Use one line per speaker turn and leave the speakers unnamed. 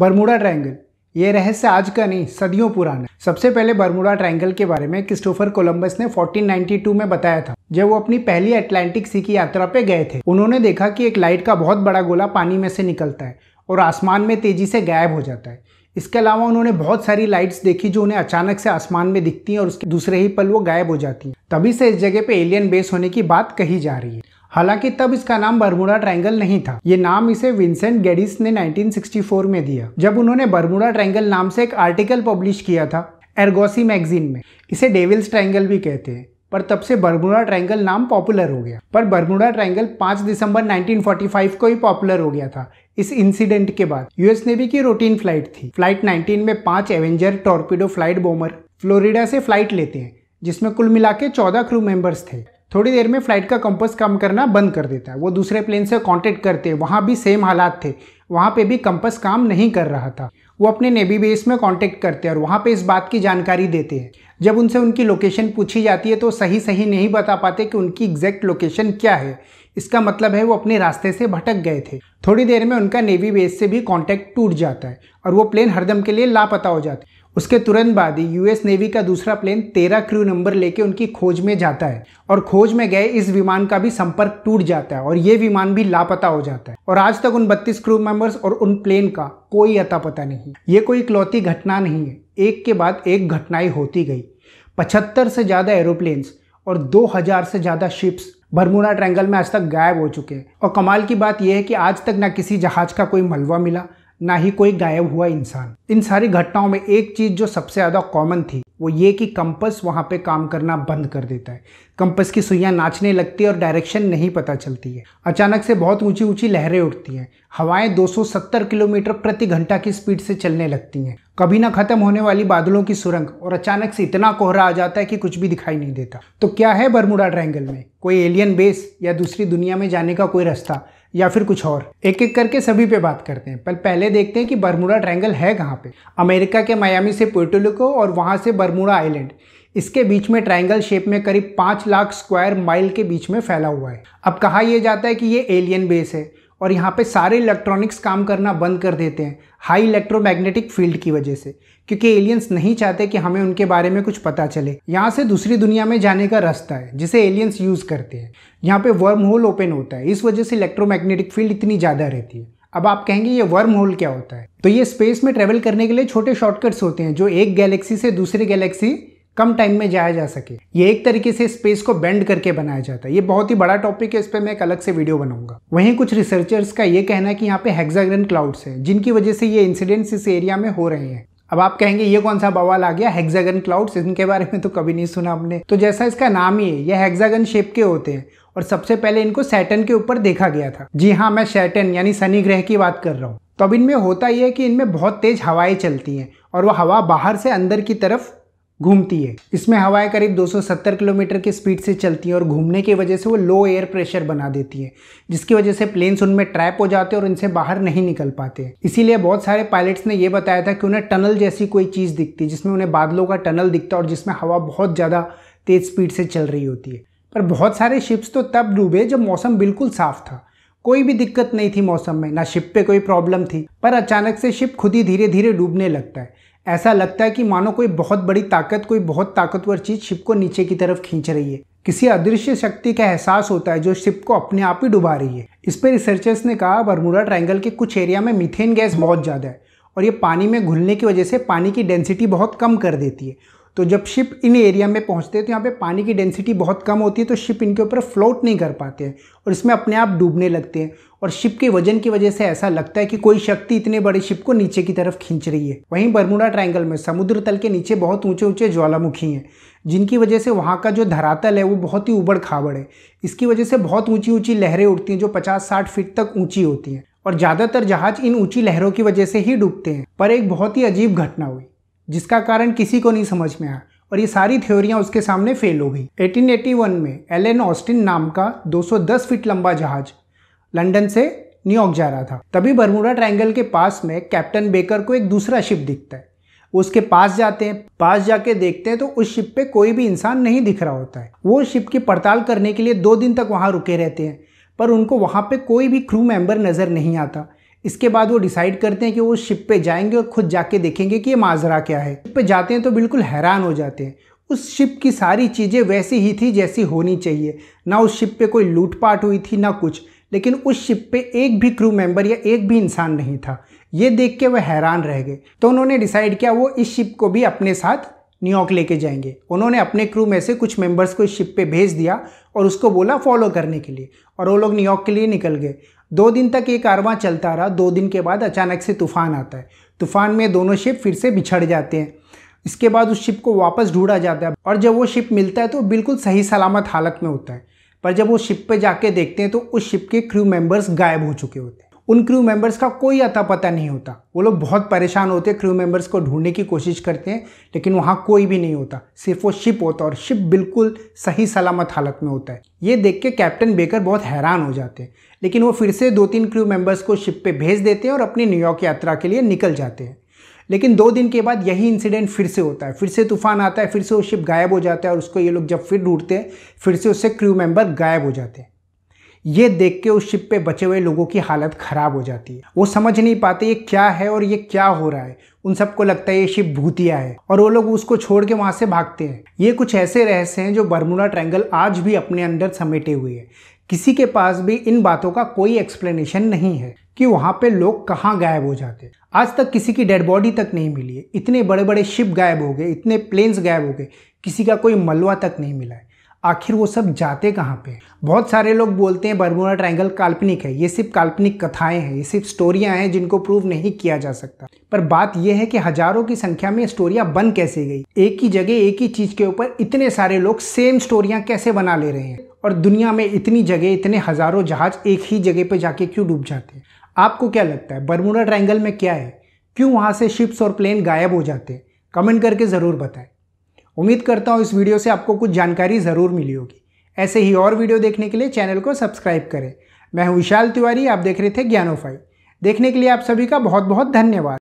Bermuda triangle ये रहस्य आज का नहीं सदियों पुराना सबसे पहले बर्मुडा ट्रायंगल के बारे में क्रिस्टोफर कोलंबस ने 1492 में बताया था जब वो अपनी पहली अटलांटिक सी की यात्रा पे गए थे उन्होंने देखा कि एक लाइट का बहुत बड़ा गोला पानी में से निकलता है और आसमान में तेजी से गायब हो जाता है इसके अलावा उन्होंने बहुत सारी लाइट्स देखी जो उन्हें अचानक से आसमान में दिखती हैं और उसके दूसरे ही पल वो गायब हो जाती हैं तभी से इस जगह पे एलियन बेस होने की बात कही जा रही है हालांकि तब इसका नाम बर्मुडा ट्रायंगल नहीं था ये नाम इसे विंसेंट गेडिस ने 1964 में दिया जब उन्होंने बर्मुडा ट्रायंगल नाम से एक आर्टिकल पब्लिश किया था एर्गोसी मैगजीन में इसे डेविल्स ट्रायंगल भी कहते हैं पर तब से बर्मुडा ट्रायंगल नाम पॉपुलर हो गया पर बर्मुडा ट्रायंगल 5 दिसंबर 1945 को ही पॉपुलर हो गया था इस इंसिडेंट के बाद यूएस नेवी की रूटीन फ्लाइट थी फ्लाइट 19 में पांच Avenger torpedo flight bomber Florida से फ्लाइट लेते हैं जिसमें कुल मिला के चौदह क्रू मेंबर्स थे थोड़ी देर में फ्लाइट का कंपस काम करना बंद कर देता है वो दूसरे प्लेन से कांटेक्ट करते वहाँ भी सेम हालात थे वहाँ पे भी कंपस काम नहीं कर रहा था वो अपने नेवी बेस में कांटेक्ट करते हैं और वहाँ पे इस बात की जानकारी देते हैं जब उनसे उनकी लोकेशन पूछी जाती है तो सही सही नहीं बता पाते कि उनकी एग्जैक्ट लोकेशन क्या है इसका मतलब है वो अपने रास्ते से भटक गए थे थोड़ी देर में उनका नेवी बेस से भी कॉन्टैक्ट टूट जाता है और वो प्लेन हरदम के लिए लापता हो जाता है उसके तुरंत बाद ही यूएस नेवी का दूसरा प्लेन तेरह क्रू नंबर लेके उनकी खोज में जाता है और खोज में गए इस विमान का भी संपर्क टूट जाता है और ये विमान भी लापता हो जाता है और आज तक उन बत्तीस क्रू मेंबर्स और उन प्लेन का कोई अता पता नहीं ये कोई इकलौती घटना नहीं है एक के बाद एक घटनाएं होती गई पचहत्तर से ज़्यादा एरोप्लेन्स और दो से ज़्यादा शिप्स बरमुना ट्रैंगल में आज तक गायब हो चुके हैं और कमाल की बात यह है कि आज तक ना किसी जहाज का कोई मलबा मिला ना ही कोई गायब हुआ इंसान इन सारी घटनाओं में एक चीज जो सबसे ज्यादा कॉमन थी वो ये कि कंपस वहाँ पे काम करना बंद कर देता है कंपस की सुइयां नाचने लगती है और डायरेक्शन नहीं पता चलती है अचानक से बहुत ऊंची ऊंची लहरें उठती हैं हवाएं 270 किलोमीटर प्रति घंटा की स्पीड से चलने लगती हैं कभी ना खत्म होने वाली बादलों की सुरंग और अचानक से इतना कोहरा आ जाता है कि कुछ भी दिखाई नहीं देता तो क्या है बरमुडा ट्रायंगल में कोई एलियन बेस या दूसरी दुनिया में जाने का कोई रास्ता या फिर कुछ और एक एक करके सभी पे बात करते हैं पर पहले देखते हैं कि बरमुडा ट्रायंगल है कहाँ पे अमेरिका के मायामी से पोर्टोलिको और वहाँ से बरमुडा आइलैंड इसके बीच में ट्रायंगल शेप में करीब पाँच लाख स्क्वायर माइल के बीच में फैला हुआ है अब कहा यह जाता है कि ये एलियन बेस है और यहाँ पे सारे इलेक्ट्रॉनिक्स काम करना बंद कर देते हैं हाई इलेक्ट्रोमैग्नेटिक फील्ड की वजह से क्योंकि एलियंस नहीं चाहते कि हमें उनके बारे में कुछ पता चले यहाँ से दूसरी दुनिया में जाने का रास्ता है जिसे एलियंस यूज़ करते हैं यहाँ पे वर्म होल ओपन होता है इस वजह से इलेक्ट्रोमैग्नेटिक फील्ड इतनी ज़्यादा रहती है अब आप कहेंगे ये वर्म होल क्या होता है तो ये स्पेस में ट्रेवल करने के लिए छोटे शॉर्टकट्स होते हैं जो एक गैलेक्सी से दूसरे गैलेक्सी कम टाइम में जाया जा सके ये एक तरीके से स्पेस को बेंड करके बनाया जाता है ये बहुत ही बड़ा टॉपिक है इस पर मैं एक अलग से वीडियो बनाऊंगा वहीं कुछ रिसर्चर्स का ये कहना है कि यहाँ पे हेक्सागन क्लाउड्स हैं जिनकी वजह से ये इंसिडेंट्स इस एरिया में हो रहे हैं अब आप कहेंगे ये कौन सा बवाल आ गया हेक्सागन क्लाउड्स इनके बारे में तो कभी नहीं सुना आपने तो जैसा इसका नाम ही है ये हेक्सागन शेप के होते हैं और सबसे पहले इनको सैटन के ऊपर देखा गया था जी हाँ मैं सैटन यानी शनि ग्रह की बात कर रहा हूँ तो अब इनमें होता यह है कि इनमें बहुत तेज हवाएं चलती हैं और वह हवा बाहर से अंदर की तरफ घूमती है इसमें हवाएं करीब 270 किलोमीटर की स्पीड से चलती हैं और घूमने की वजह से वो लो एयर प्रेशर बना देती है जिसकी वजह से प्लेन्स उनमें ट्रैप हो जाते हैं और इनसे बाहर नहीं निकल पाते इसीलिए बहुत सारे पायलट्स ने यह बताया था कि उन्हें टनल जैसी कोई चीज़ दिखती है जिसमें उन्हें बादलों का टनल दिखता है और जिसमें हवा बहुत ज़्यादा तेज़ स्पीड से चल रही होती है पर बहुत सारे शिप्स तो तब डूबे जब मौसम बिल्कुल साफ था कोई भी दिक्कत नहीं थी मौसम में ना शिप पे कोई प्रॉब्लम थी पर अचानक से शिप खुद ही धीरे धीरे डूबने लगता है ऐसा लगता है कि मानो कोई बहुत बड़ी ताकत कोई बहुत ताकतवर चीज़ शिप को नीचे की तरफ खींच रही है किसी अदृश्य शक्ति का एहसास होता है जो शिप को अपने आप ही डुबा रही है इस पर रिसर्चर्स ने कहा बरमूडा ट्रायंगल के कुछ एरिया में मीथेन गैस बहुत ज़्यादा है और ये पानी में घुलने की वजह से पानी की डेंसिटी बहुत कम कर देती है तो जब शिप इन एरिया में पहुंचते हैं तो यहाँ पे पानी की डेंसिटी बहुत कम होती है तो शिप इनके ऊपर फ्लोट नहीं कर पाते हैं और इसमें अपने आप डूबने लगते हैं और शिप के वजन की वजह से ऐसा लगता है कि कोई शक्ति इतने बड़े शिप को नीचे की तरफ खींच रही है वहीं बरमुडा ट्राइंगल में समुद्र तल के नीचे बहुत ऊंचे ऊंचे ज्वालामुखी हैं जिनकी वजह से वहाँ का जो धरातल है वो बहुत ही उबड़ खाबड़ है इसकी वजह से बहुत ऊँची ऊँची लहरें उठती हैं जो पचास साठ फीट तक ऊँची होती हैं और ज़्यादातर जहाज इन ऊँची लहरों की वजह से ही डूबते हैं पर एक बहुत ही अजीब घटना हुई जिसका कारण किसी को नहीं समझ में आया और ये सारी थ्योरियाँ उसके सामने फेल हो गई 1881 में एलेन ऑस्टिन नाम का 210 फीट लंबा जहाज लंदन से न्यूयॉर्क जा रहा था तभी बरमूडा ट्रायंगल के पास में कैप्टन बेकर को एक दूसरा शिप दिखता है उसके पास जाते हैं पास जाके देखते हैं तो उस शिप पे कोई भी इंसान नहीं दिख रहा होता है वो शिप की पड़ताल करने के लिए दो दिन तक वहाँ रुके रहते हैं पर उनको वहाँ पे कोई भी क्रू मेंबर नज़र नहीं आता इसके बाद वो डिसाइड करते हैं कि वो शिप पे जाएंगे और खुद जाके देखेंगे कि ये माजरा क्या है शिप पे जाते हैं तो बिल्कुल हैरान हो जाते हैं उस शिप की सारी चीज़ें वैसी ही थी जैसी होनी चाहिए ना उस शिप पे कोई लूटपाट हुई थी ना कुछ लेकिन उस शिप पे एक भी क्रू मेंबर या एक भी इंसान नहीं था ये देख के वह हैरान रह गए तो उन्होंने डिसाइड किया वो इस शिप को भी अपने साथ न्यूयॉर्क लेके जाएंगे उन्होंने अपने क्रू में से कुछ मेंबर्स को इस शिप पे भेज दिया और उसको बोला फॉलो करने के लिए और वो लोग न्यूयॉर्क के लिए निकल गए दो दिन तक ये कारवा चलता रहा दो दिन के बाद अचानक से तूफान आता है तूफान में दोनों शिप फिर से बिछड़ जाते हैं इसके बाद उस शिप को वापस ढूंढा जाता है और जब वो शिप मिलता है तो बिल्कुल सही सलामत हालत में होता है पर जब वो शिप पे जाके देखते हैं तो उस शिप के क्रू मेंबर्स गायब हो चुके होते हैं उन क्रू मेंबर्स का कोई अता पता नहीं होता वो लोग बहुत परेशान होते हैं क्रू मेंबर्स को ढूंढने की कोशिश करते हैं लेकिन वहाँ कोई भी नहीं होता सिर्फ वो शिप होता और शिप बिल्कुल सही सलामत हालत में होता है ये देख के कैप्टन बेकर बहुत हैरान हो जाते हैं लेकिन वो फिर से दो तीन क्रू मेंबर्स को शिप पे भेज देते हैं और अपनी न्यूयॉर्क यात्रा के लिए निकल जाते हैं लेकिन दो दिन के बाद यही इंसिडेंट फिर से होता है फिर से तूफान आता है फिर से वो शिप गायब हो जाता है और उसको ये लोग जब फिर ढूंढते हैं फिर से उससे क्रू मेंबर गायब हो जाते हैं ये देख के उस शिप पे बचे हुए लोगों की हालत ख़राब हो जाती है वो समझ नहीं पाते ये क्या है और ये क्या हो रहा है उन सबको लगता है ये शिप भूतिया है और वो लोग उसको छोड़ के वहां से भागते हैं ये कुछ ऐसे रहस्य हैं जो बर्मुना ट्रायंगल आज भी अपने अंदर समेटे हुए है किसी के पास भी इन बातों का कोई एक्सप्लेनेशन नहीं है कि वहाँ पे लोग कहाँ गायब हो जाते हैं आज तक किसी की डेड बॉडी तक नहीं मिली है इतने बड़े बड़े शिप गायब हो गए इतने प्लेन्स गायब हो गए किसी का कोई मलवा तक नहीं मिला है आखिर वो सब जाते कहाँ पे बहुत सारे लोग बोलते हैं बर्मुडा ट्रायंगल काल्पनिक है ये सिर्फ काल्पनिक कथाएं हैं ये सिर्फ स्टोरियां हैं जिनको प्रूव नहीं किया जा सकता पर बात यह है कि हजारों की संख्या में स्टोरियां बन कैसे गई एक ही जगह एक ही चीज के ऊपर इतने सारे लोग सेम स्टोरियां कैसे बना ले रहे हैं और दुनिया में इतनी जगह इतने हजारों जहाज एक ही जगह पर जाके क्यों डूब जाते हैं आपको क्या लगता है बर्मुडा ट्राइंगल में क्या है क्यों वहाँ से शिप्स और प्लेन गायब हो जाते हैं कमेंट करके ज़रूर बताएं उम्मीद करता हूँ इस वीडियो से आपको कुछ जानकारी ज़रूर मिली होगी ऐसे ही और वीडियो देखने के लिए चैनल को सब्सक्राइब करें मैं हूँ विशाल तिवारी आप देख रहे थे ज्ञानोफाई देखने के लिए आप सभी का बहुत बहुत धन्यवाद